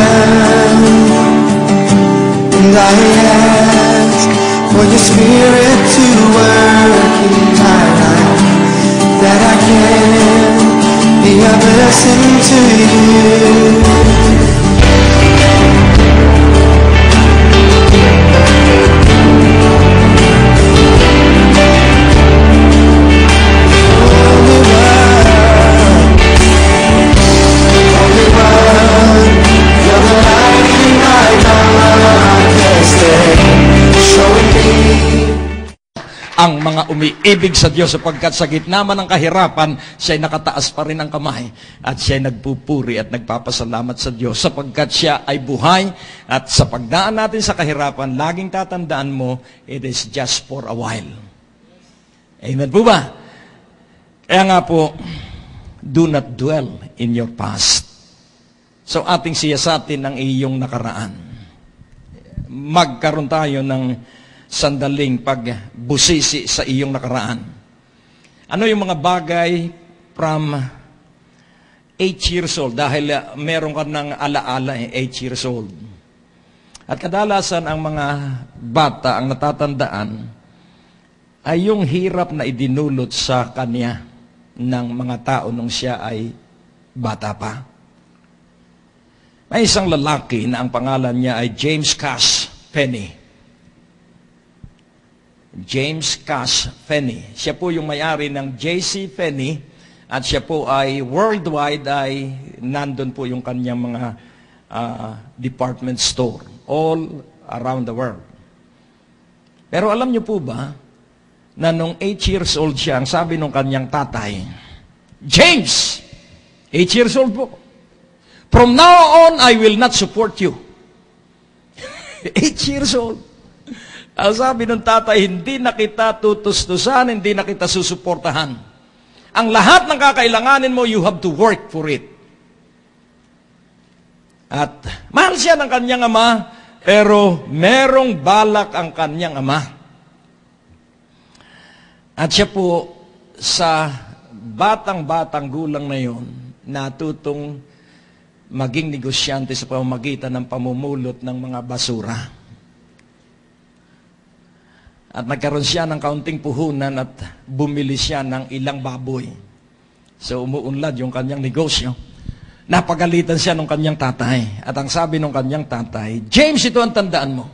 am. And I ask for your spirit to work in my life, that I can be a blessing to you. ang mga umiibig sa Diyos sapagkat sa gitna man ng kahirapan, siya'y nakataas pa rin ang kamay at siya'y nagpupuri at nagpapasalamat sa Diyos sapagkat siya ay buhay at sa pagdaan natin sa kahirapan, laging tatandaan mo, it is just for a while. Amen po ba? Kaya nga po, do not dwell in your past. So ating siyasatin ang iyong nakaraan. Magkaroon tayo ng sandaling pagbusisi sa iyong nakaraan. Ano yung mga bagay from 8 years old? Dahil uh, meron ka ng alaala eh, 8 years old. At kadalasan ang mga bata, ang natatandaan, ay yung hirap na idinulot sa kanya ng mga tao nung siya ay bata pa. May isang lalaki na ang pangalan niya ay James Cass Penny. James Cash Fenney. Siya po yung may-ari ng J.C. Fenney at siya po ay worldwide ay nandun po yung kanyang mga uh, department store all around the world. Pero alam niyo po ba na nung 8 years old siya, ang sabi nung kanyang tatay, James, 8 years old po, from now on I will not support you. 8 years old. Ang sabi ng tatay, hindi na kita tutustusan, hindi na kita susuportahan. Ang lahat ng kakailanganin mo, you have to work for it. At mahal siya ng kanyang ama, pero merong balak ang kanyang ama. At siya po sa batang-batang gulang na yon, natutong maging negosyante sa pamamagitan ng pamumulot ng mga basura. At nagkaroon siya ng kaunting puhunan at bumili siya ng ilang baboy. So umuunlad yung kanyang negosyo. Napagalitan siya ng kanyang tatay. At ang sabi ng kanyang tatay, James, ito ang tandaan mo.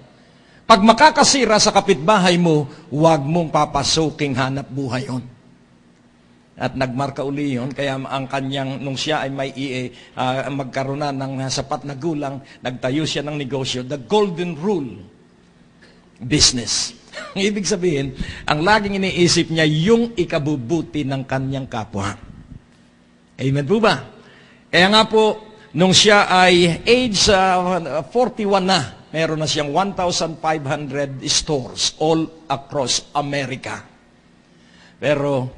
Pag makakasira sa kapitbahay mo, huwag mong papasuking hanap buhay yon. At nagmarka uli yon, kaya ang kanyang, nung siya ay may EA, uh, magkaroon na ng sapat na gulang, nagtayo siya ng negosyo, the golden rule business. Ibig sabihin, ang laging iniisip niya yung ikabubuti ng kanyang kapwa. Amen po ba? Kaya nga po, nung siya ay age uh, 41 na, meron na siyang 1,500 stores all across America. Pero,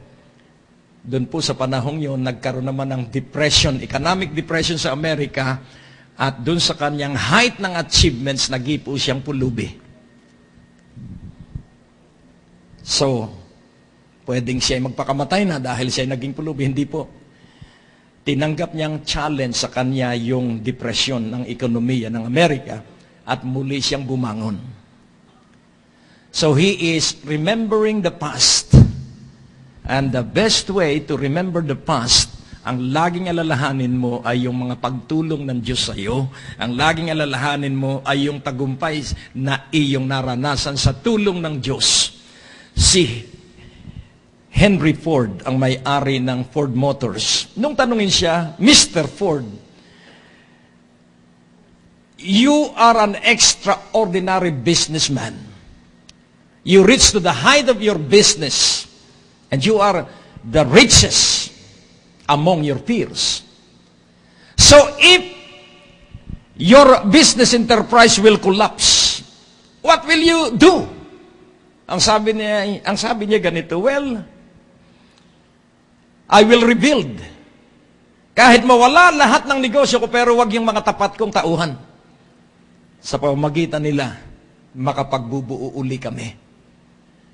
doon po sa panahong yon nagkaroon naman ng depression, economic depression sa Amerika, at doon sa kanyang height ng achievements, nagipo siyang pulubi. So, pwedeng siya ay magpakamatay na dahil siya ay naging pulubi. Hindi po. Tinanggap niyang challenge sa kanya yung depresyon ng ekonomiya ng Amerika at muli siyang bumangon. So he is remembering the past. And the best way to remember the past ang laging alalahanin mo ay yung mga pagtulong ng Diyos sa iyo. Ang laging alalahanin mo ay yung tagumpay na iyong naranasan sa tulong ng Diyos si Henry Ford ang may-ari ng Ford Motors. Nung tanungin siya, Mr. Ford, you are an extraordinary businessman. You reach to the height of your business and you are the richest among your peers. So if your business enterprise will collapse, what will you do? Ang sabi niya, ang sabi niya ganito, well, I will rebuild. Kahit mawala lahat ng negosyo ko, pero wag yung mga tapat kong tauhan. Sa pamagitan nila, makapagbubuo uli kami.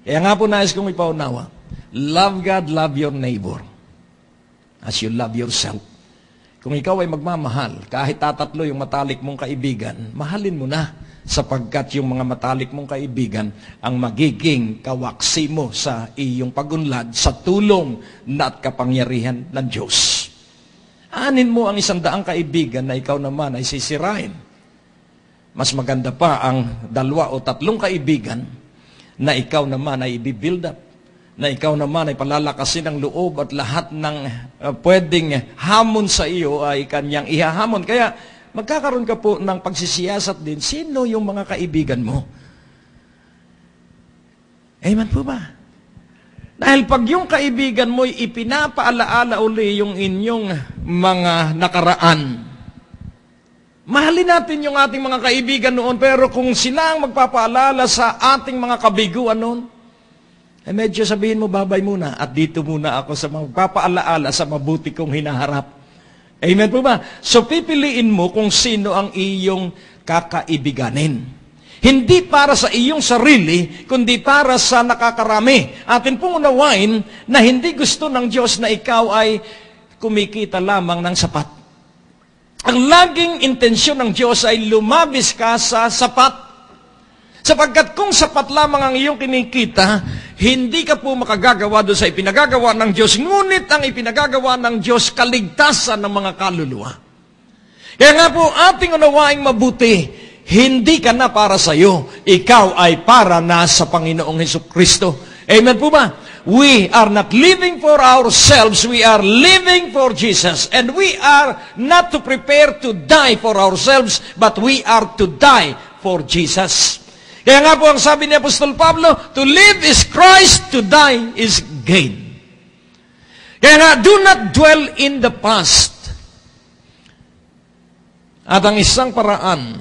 Kaya nga po nais kong ipaunawa, love God, love your neighbor as you love yourself. Kung ikaw ay magmamahal, kahit tatatlo yung matalik mong kaibigan, mahalin mo na sapagkat yung mga matalik mong kaibigan ang magiging kawaksi mo sa iyong pagunlad sa tulong na at kapangyarihan ng Diyos. Anin mo ang isang daang kaibigan na ikaw naman ay sisirain. Mas maganda pa ang dalawa o tatlong kaibigan na ikaw naman ay ibibuild up, na ikaw naman ay palalakasin ang loob at lahat ng uh, pwedeng hamon sa iyo ay kanyang ihahamon. Kaya magkakaroon ka po ng pagsisiyasat din, sino yung mga kaibigan mo? Amen po ba? Dahil pag yung kaibigan mo'y ipinapaalaala uli yung inyong mga nakaraan, mahalin natin yung ating mga kaibigan noon, pero kung sila ang magpapaalala sa ating mga kabiguan noon, eh medyo sabihin mo, babay muna at dito muna ako sa magpapaalaala sa mabuti kong hinaharap. Amen po ba? So pipiliin mo kung sino ang iyong kakaibiganin. Hindi para sa iyong sarili, kundi para sa nakakarami. Atin pong unawain na hindi gusto ng Diyos na ikaw ay kumikita lamang ng sapat. Ang laging intensyon ng Diyos ay lumabis ka sa sapat. Sapagkat kung sapat lamang ang iyong kinikita, hindi ka po makagagawa doon sa ipinagagawa ng Diyos. Ngunit ang ipinagagawa ng Diyos, kaligtasan ng mga kaluluwa. Kaya nga po, ating unawaing mabuti, hindi ka na para sa iyo. Ikaw ay para na sa Panginoong Heso Kristo. Amen po ba? We are not living for ourselves, we are living for Jesus. And we are not to prepare to die for ourselves, but we are to die for Jesus. Kaya nga po ang sabi ni Apostol Pablo, to live is Christ, to die is gain. Kaya nga, do not dwell in the past. At ang isang paraan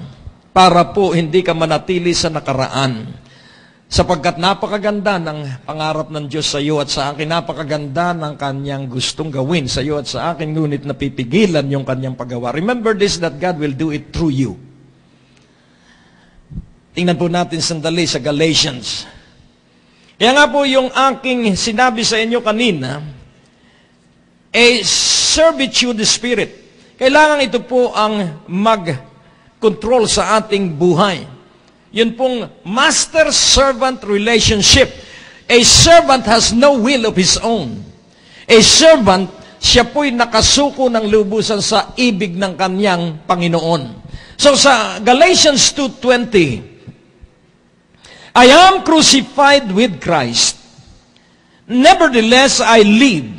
para po hindi ka manatili sa nakaraan, sapagkat napakaganda ng pangarap ng Diyos sa iyo at sa akin, napakaganda ng kanyang gustong gawin sa iyo at sa akin, ngunit napipigilan yung kanyang paggawa. Remember this, that God will do it through you. Tingnan po natin sandali sa Galatians. Kaya nga po yung aking sinabi sa inyo kanina, a servitude spirit. Kailangan ito po ang mag-control sa ating buhay. Yun pong master-servant relationship. A servant has no will of his own. A servant, siya po'y nakasuko ng lubusan sa ibig ng kanyang Panginoon. So sa Galatians 2.20, I am crucified with Christ. Nevertheless, I live.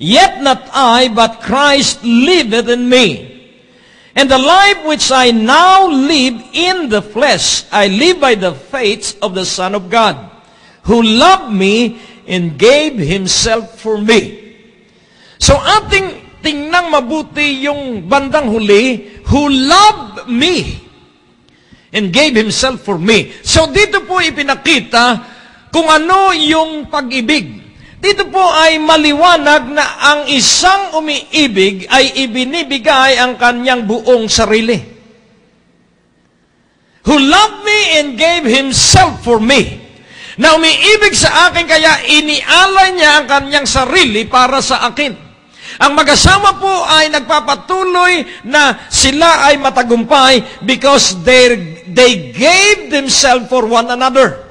Yet not I, but Christ liveth in me. And the life which I now live in the flesh, I live by the faith of the Son of God, who loved me and gave Himself for me. So ating tingnang mabuti yung bandang huli, who loved me and gave himself for me. So dito po ipinakita kung ano yung pag-ibig. Dito po ay maliwanag na ang isang umiibig ay ibinibigay ang kanyang buong sarili. Who loved me and gave himself for me. Na umiibig sa akin kaya inialay niya ang kanyang sarili para sa akin. Ang mag-asawa po ay nagpapatuloy na sila ay matagumpay because their they gave themselves for one another.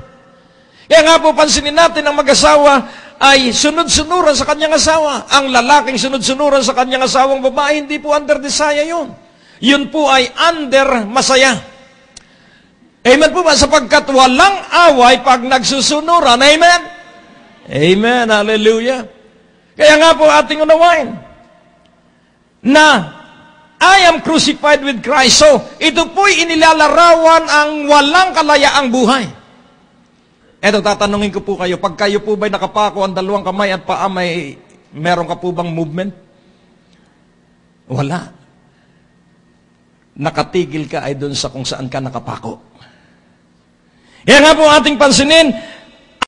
Kaya nga po, pansinin natin ang mag-asawa ay sunod-sunuran sa kanyang asawa. Ang lalaking sunod-sunuran sa kanyang asawang babae, hindi po under desire yun. Yun po ay under masaya. Amen po ba? Sapagkat walang away pag nagsusunuran. Amen? Amen. Hallelujah. Kaya nga po ating unawain na I am crucified with Christ. So, ito po'y inilalarawan ang walang kalayaang buhay. Eto, tatanungin ko po kayo, pag kayo po ba'y nakapako ang dalawang kamay at paa, may meron ka po bang movement? Wala. Nakatigil ka ay doon sa kung saan ka nakapako. Yan nga po ating pansinin,